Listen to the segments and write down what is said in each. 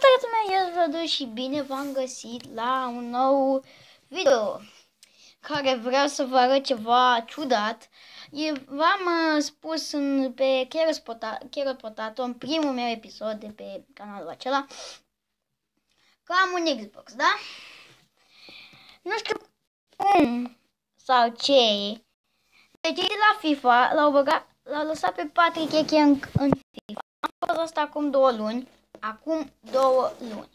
Salutare lumea, eu vă duc și bine v-am găsit la un nou video care vreau să vă arăt ceva ciudat. V-am uh, spus în, pe Chiar Potato, în primul meu episod de pe canalul acela, că am un Xbox, da? Nu știu cum sau ce Pe cei deci, de la FIFA l-au băgat, l-au lăsat pe Patrick Echeng în FIFA am fost asta acum două luni. Acum două luni.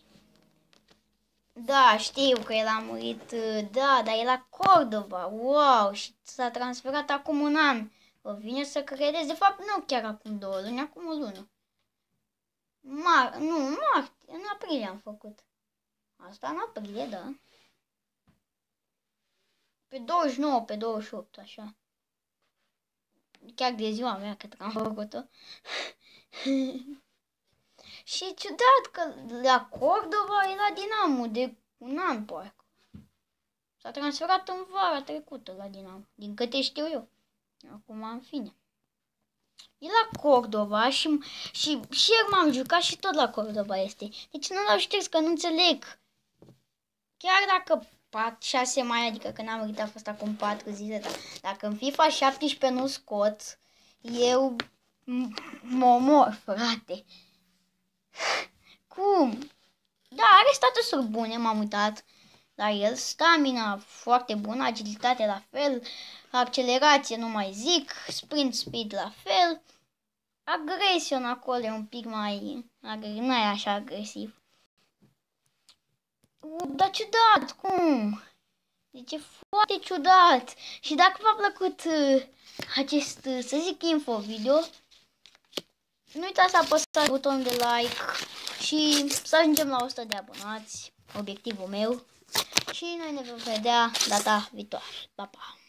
Da, știu că el a murit, da, dar e la Cordova, wow, și s-a transferat acum un an. Vă vine să credeți, de fapt nu chiar acum două luni, acum o lună. Mar, nu, martie, în aprilie am făcut. Asta în aprilie, da. Pe 29, pe 28, așa. Chiar de ziua mea, cred că am făcut-o. și e ciudat că la Cordova e la Dinamo de un an, parcă. S-a transferat în vara trecută la Dinamo, din câte știu eu. Acum, în fine. E la Cordova și, și, și eu m-am jucat și tot la Cordova este. Deci nu l-au știți că nu înțeleg. Chiar dacă 4, 6 mai, adică când am uitat, a fost acum 4 zile, dar dacă în FIFA 17 nu scot, eu mă frate. Cum? Da, are statusuri bune, m-am uitat la el. Stamina foarte bună, agilitate la fel, accelerație nu mai zic, sprint speed la fel. Agresion acolo e un pic mai... nu e așa agresiv. Dar ciudat, cum? Deci e foarte ciudat. Și dacă v-a plăcut uh, acest, uh, să zic, info video, nu uitați să apăsați butonul de like și să ajungem la 100 de abonați, obiectivul meu. Și noi ne vom vedea data viitoare. Pa, pa!